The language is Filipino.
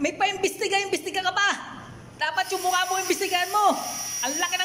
May paimbestiga, imbestiga ka ba? Dapat yung mukha mo, imbestigahan mo. Ang laki